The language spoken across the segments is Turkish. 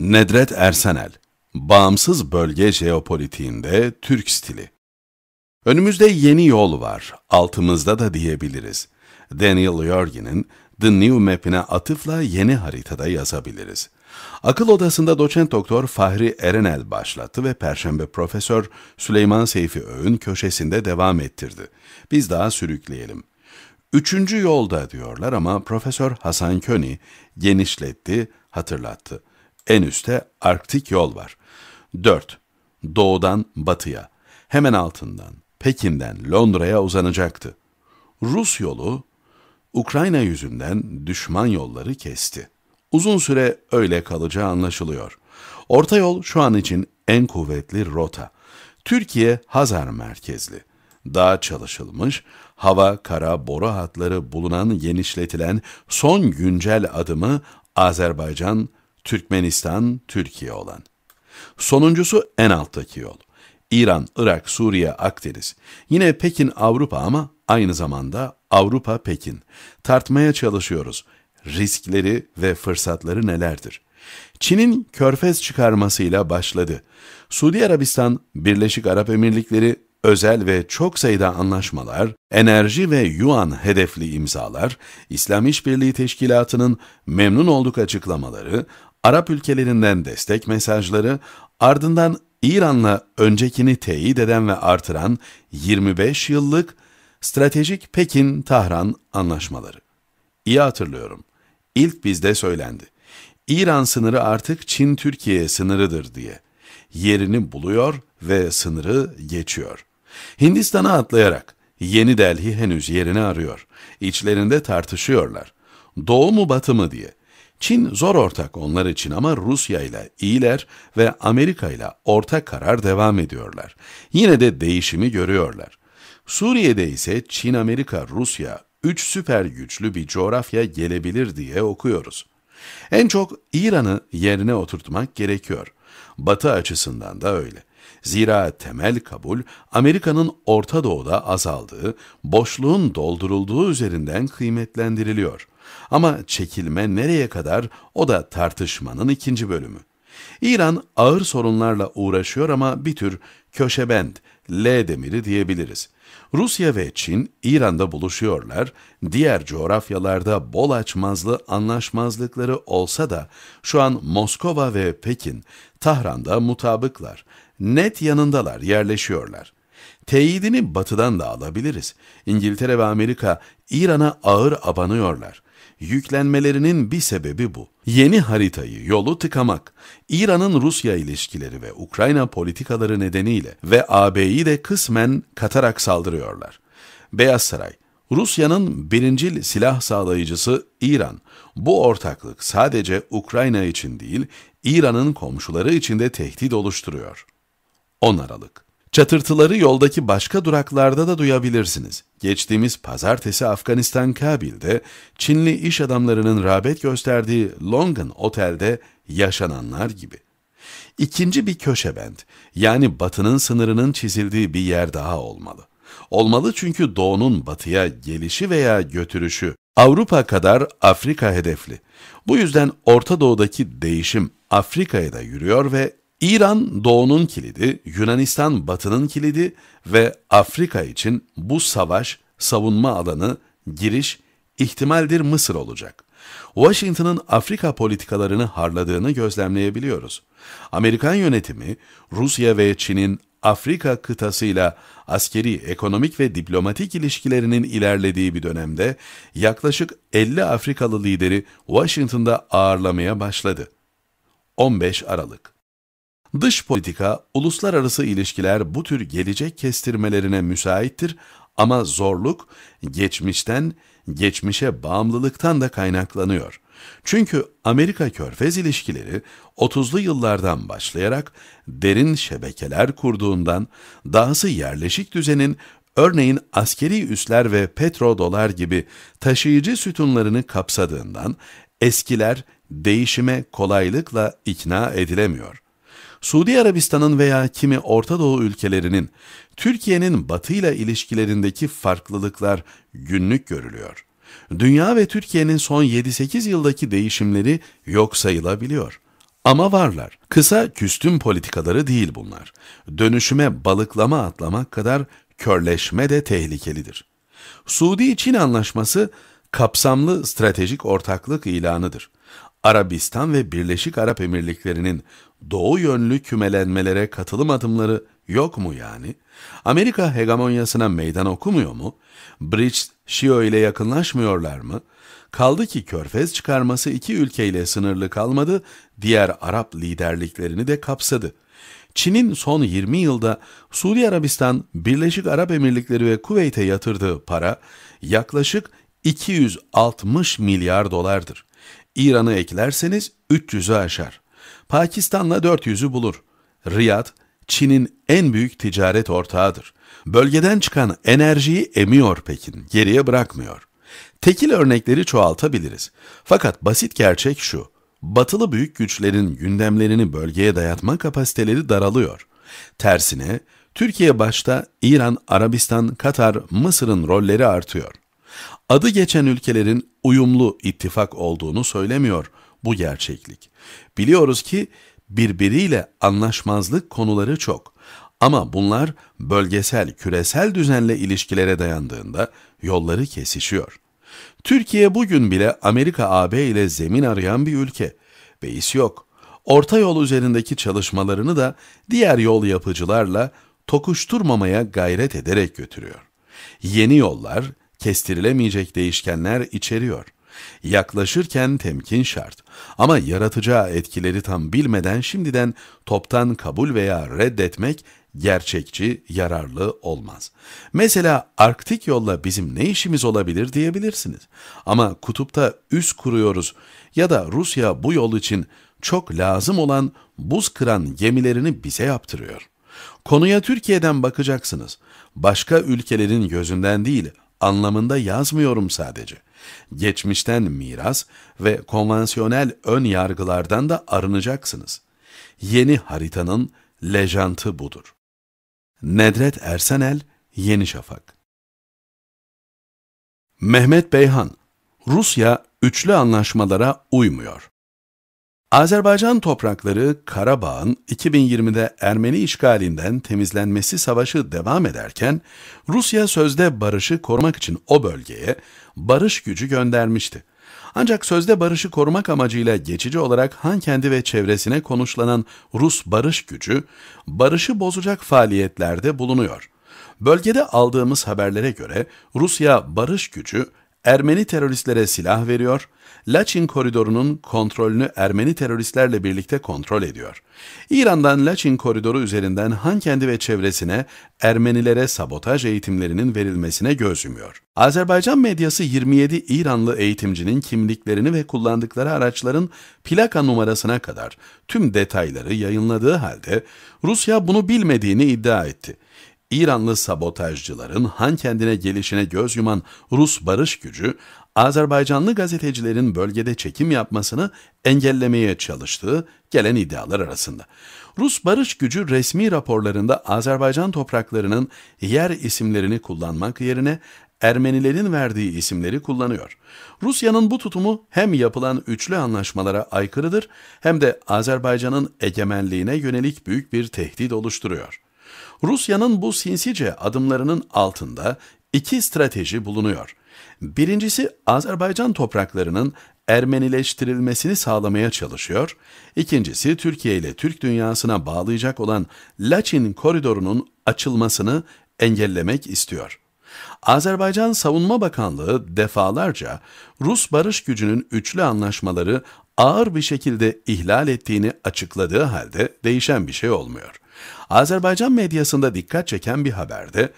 Nedret Ersenel, Bağımsız Bölge Jeopolitiğinde Türk Stili Önümüzde yeni yol var, altımızda da diyebiliriz. Daniel Yorgin'in The New Map'ine atıfla yeni haritada yazabiliriz. Akıl odasında doçent doktor Fahri Erenel başlattı ve Perşembe Profesör Süleyman Seyfi Öğün köşesinde devam ettirdi. Biz daha sürükleyelim. Üçüncü yolda diyorlar ama Profesör Hasan Köni genişletti, hatırlattı. En üstte Arktik yol var. 4. Doğudan batıya, hemen altından Pekin'den Londra'ya uzanacaktı. Rus yolu Ukrayna yüzünden düşman yolları kesti. Uzun süre öyle kalacağı anlaşılıyor. Orta yol şu an için en kuvvetli rota. Türkiye Hazar merkezli. Daha çalışılmış, hava, kara, boru hatları bulunan genişletilen son güncel adımı Azerbaycan Türkmenistan, Türkiye olan. Sonuncusu en alttaki yol. İran, Irak, Suriye, Akdeniz. Yine Pekin Avrupa ama aynı zamanda Avrupa Pekin. Tartmaya çalışıyoruz. Riskleri ve fırsatları nelerdir? Çin'in körfez çıkarmasıyla başladı. Suudi Arabistan, Birleşik Arap Emirlikleri, özel ve çok sayıda anlaşmalar, enerji ve yuan hedefli imzalar, İslam İşbirliği Teşkilatı'nın memnun olduk açıklamaları, Arap ülkelerinden destek mesajları, ardından İran'la öncekini teyit eden ve artıran 25 yıllık stratejik Pekin-Tahran anlaşmaları. İyi hatırlıyorum. İlk bizde söylendi. İran sınırı artık Çin-Türkiye sınırıdır diye. Yerini buluyor ve sınırı geçiyor. Hindistan'a atlayarak Yeni Delhi henüz yerini arıyor. İçlerinde tartışıyorlar. Doğu mu batı mı diye. Çin zor ortak onlar için ama Rusya ile iyiler ve Amerika ile ortak karar devam ediyorlar. Yine de değişimi görüyorlar. Suriye'de ise Çin, Amerika, Rusya, üç süper güçlü bir coğrafya gelebilir diye okuyoruz. En çok İran'ı yerine oturtmak gerekiyor. Batı açısından da öyle. Zira temel kabul Amerika'nın Orta Doğu'da azaldığı, boşluğun doldurulduğu üzerinden kıymetlendiriliyor.'' Ama çekilme nereye kadar o da tartışmanın ikinci bölümü. İran ağır sorunlarla uğraşıyor ama bir tür köşebend, L demiri diyebiliriz. Rusya ve Çin İran'da buluşuyorlar, diğer coğrafyalarda bol açmazlı anlaşmazlıkları olsa da şu an Moskova ve Pekin, Tahran'da mutabıklar. Net yanındalar, yerleşiyorlar. Teyidini batıdan da alabiliriz. İngiltere ve Amerika İran'a ağır abanıyorlar. Yüklenmelerinin bir sebebi bu. Yeni haritayı, yolu tıkamak, İran'ın Rusya ilişkileri ve Ukrayna politikaları nedeniyle ve AB'yi de kısmen katarak saldırıyorlar. Beyaz Saray, Rusya'nın birincil silah sağlayıcısı İran. Bu ortaklık sadece Ukrayna için değil, İran'ın komşuları için de tehdit oluşturuyor. 10 Aralık Çatırtıları yoldaki başka duraklarda da duyabilirsiniz. Geçtiğimiz pazartesi Afganistan Kabil'de Çinli iş adamlarının rağbet gösterdiği Longan Otel'de yaşananlar gibi. İkinci bir köşe köşebent, yani batının sınırının çizildiği bir yer daha olmalı. Olmalı çünkü doğunun batıya gelişi veya götürüşü Avrupa kadar Afrika hedefli. Bu yüzden Orta Doğu'daki değişim Afrika'ya da yürüyor ve İran doğunun kilidi, Yunanistan batının kilidi ve Afrika için bu savaş, savunma alanı, giriş ihtimaldir Mısır olacak. Washington'ın Afrika politikalarını harladığını gözlemleyebiliyoruz. Amerikan yönetimi, Rusya ve Çin'in Afrika kıtasıyla askeri, ekonomik ve diplomatik ilişkilerinin ilerlediği bir dönemde yaklaşık 50 Afrikalı lideri Washington'da ağırlamaya başladı. 15 Aralık Dış politika, uluslararası ilişkiler bu tür gelecek kestirmelerine müsaittir ama zorluk geçmişten, geçmişe bağımlılıktan da kaynaklanıyor. Çünkü Amerika-Körfez ilişkileri 30'lu yıllardan başlayarak derin şebekeler kurduğundan, dahası yerleşik düzenin örneğin askeri üsler ve petrodolar gibi taşıyıcı sütunlarını kapsadığından eskiler değişime kolaylıkla ikna edilemiyor. Suudi Arabistan'ın veya kimi Orta Doğu ülkelerinin Türkiye'nin batıyla ilişkilerindeki farklılıklar günlük görülüyor. Dünya ve Türkiye'nin son 7-8 yıldaki değişimleri yok sayılabiliyor. Ama varlar. Kısa küstüm politikaları değil bunlar. Dönüşüme balıklama atlamak kadar körleşme de tehlikelidir. Suudi-Çin anlaşması kapsamlı stratejik ortaklık ilanıdır. Arabistan ve Birleşik Arap Emirlikleri'nin doğu yönlü kümelenmelere katılım adımları yok mu yani? Amerika hegemonyasına meydan okumuyor mu? Bridge, Shio ile yakınlaşmıyorlar mı? Kaldı ki körfez çıkarması iki ülkeyle sınırlı kalmadı, diğer Arap liderliklerini de kapsadı. Çin'in son 20 yılda Suudi Arabistan, Birleşik Arap Emirlikleri ve Kuveyt'e yatırdığı para yaklaşık 260 milyar dolardır. İran'ı eklerseniz 300'ü aşar. Pakistan'la 400'ü bulur. Riyad, Çin'in en büyük ticaret ortağıdır. Bölgeden çıkan enerjiyi emiyor Pekin, geriye bırakmıyor. Tekil örnekleri çoğaltabiliriz. Fakat basit gerçek şu, batılı büyük güçlerin gündemlerini bölgeye dayatma kapasiteleri daralıyor. Tersine, Türkiye başta İran, Arabistan, Katar, Mısır'ın rolleri artıyor. Adı geçen ülkelerin uyumlu ittifak olduğunu söylemiyor bu gerçeklik. Biliyoruz ki birbiriyle anlaşmazlık konuları çok. Ama bunlar bölgesel, küresel düzenle ilişkilere dayandığında yolları kesişiyor. Türkiye bugün bile Amerika-AB ile zemin arayan bir ülke. Beis yok. Orta yol üzerindeki çalışmalarını da diğer yol yapıcılarla tokuşturmamaya gayret ederek götürüyor. Yeni yollar, kestirilemeyecek değişkenler içeriyor. Yaklaşırken temkin şart ama yaratacağı etkileri tam bilmeden şimdiden toptan kabul veya reddetmek gerçekçi, yararlı olmaz. Mesela Arktik yolla bizim ne işimiz olabilir diyebilirsiniz. Ama kutupta üs kuruyoruz ya da Rusya bu yol için çok lazım olan buz kıran gemilerini bize yaptırıyor. Konuya Türkiye'den bakacaksınız. Başka ülkelerin gözünden değil, anlamında yazmıyorum sadece. Geçmişten miras ve konvansiyonel ön yargılardan da arınacaksınız. Yeni haritanın lejantı budur. Nedret Ersenel, Yeni Şafak Mehmet Beyhan, Rusya üçlü anlaşmalara uymuyor. Azerbaycan toprakları Karabağ'ın 2020'de Ermeni işgalinden temizlenmesi savaşı devam ederken Rusya sözde barışı korumak için o bölgeye barış gücü göndermişti. Ancak sözde barışı korumak amacıyla geçici olarak Hankendi ve çevresine konuşlanan Rus barış gücü barışı bozacak faaliyetlerde bulunuyor. Bölgede aldığımız haberlere göre Rusya barış gücü Ermeni teröristlere silah veriyor Laçin koridorunun kontrolünü Ermeni teröristlerle birlikte kontrol ediyor. İran'dan Laçin koridoru üzerinden Hankendi ve çevresine Ermenilere sabotaj eğitimlerinin verilmesine göz yumuyor. Azerbaycan medyası 27 İranlı eğitimcinin kimliklerini ve kullandıkları araçların plaka numarasına kadar tüm detayları yayınladığı halde Rusya bunu bilmediğini iddia etti. İranlı sabotajcıların Han kendine gelişine göz yuman Rus barış gücü, Azerbaycanlı gazetecilerin bölgede çekim yapmasını engellemeye çalıştığı gelen iddialar arasında. Rus barış gücü resmi raporlarında Azerbaycan topraklarının yer isimlerini kullanmak yerine Ermenilerin verdiği isimleri kullanıyor. Rusya'nın bu tutumu hem yapılan üçlü anlaşmalara aykırıdır hem de Azerbaycan'ın egemenliğine yönelik büyük bir tehdit oluşturuyor. Rusya'nın bu sinsice adımlarının altında iki strateji bulunuyor. Birincisi Azerbaycan topraklarının Ermenileştirilmesini sağlamaya çalışıyor. İkincisi Türkiye ile Türk dünyasına bağlayacak olan Laçin koridorunun açılmasını engellemek istiyor. Azerbaycan Savunma Bakanlığı defalarca Rus barış gücünün üçlü anlaşmaları ağır bir şekilde ihlal ettiğini açıkladığı halde değişen bir şey olmuyor. Azerbaycan medyasında dikkat çeken bir haberde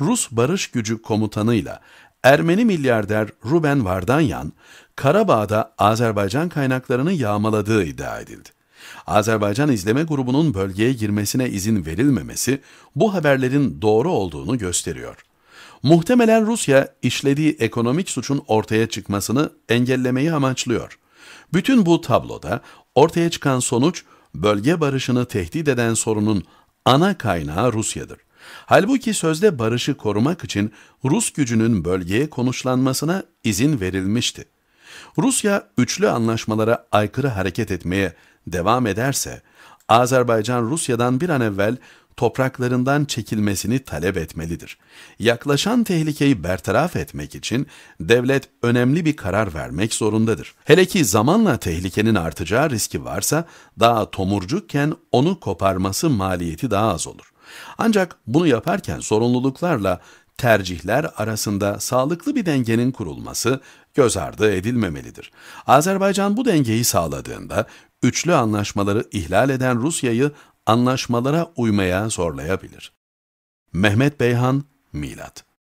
Rus barış gücü komutanıyla Ermeni milyarder Ruben Vardanyan, Karabağ'da Azerbaycan kaynaklarını yağmaladığı iddia edildi. Azerbaycan izleme grubunun bölgeye girmesine izin verilmemesi bu haberlerin doğru olduğunu gösteriyor. Muhtemelen Rusya işlediği ekonomik suçun ortaya çıkmasını engellemeyi amaçlıyor. Bütün bu tabloda ortaya çıkan sonuç bölge barışını tehdit eden sorunun ana kaynağı Rusya'dır. Halbuki sözde barışı korumak için Rus gücünün bölgeye konuşlanmasına izin verilmişti. Rusya üçlü anlaşmalara aykırı hareket etmeye devam ederse Azerbaycan Rusya'dan bir an evvel topraklarından çekilmesini talep etmelidir. Yaklaşan tehlikeyi bertaraf etmek için devlet önemli bir karar vermek zorundadır. Hele ki zamanla tehlikenin artacağı riski varsa daha tomurcukken onu koparması maliyeti daha az olur. Ancak bunu yaparken sorumluluklarla tercihler arasında sağlıklı bir dengenin kurulması göz ardı edilmemelidir. Azerbaycan bu dengeyi sağladığında üçlü anlaşmaları ihlal eden Rusya'yı anlaşmalara uymaya zorlayabilir. Mehmet Beyhan, Milat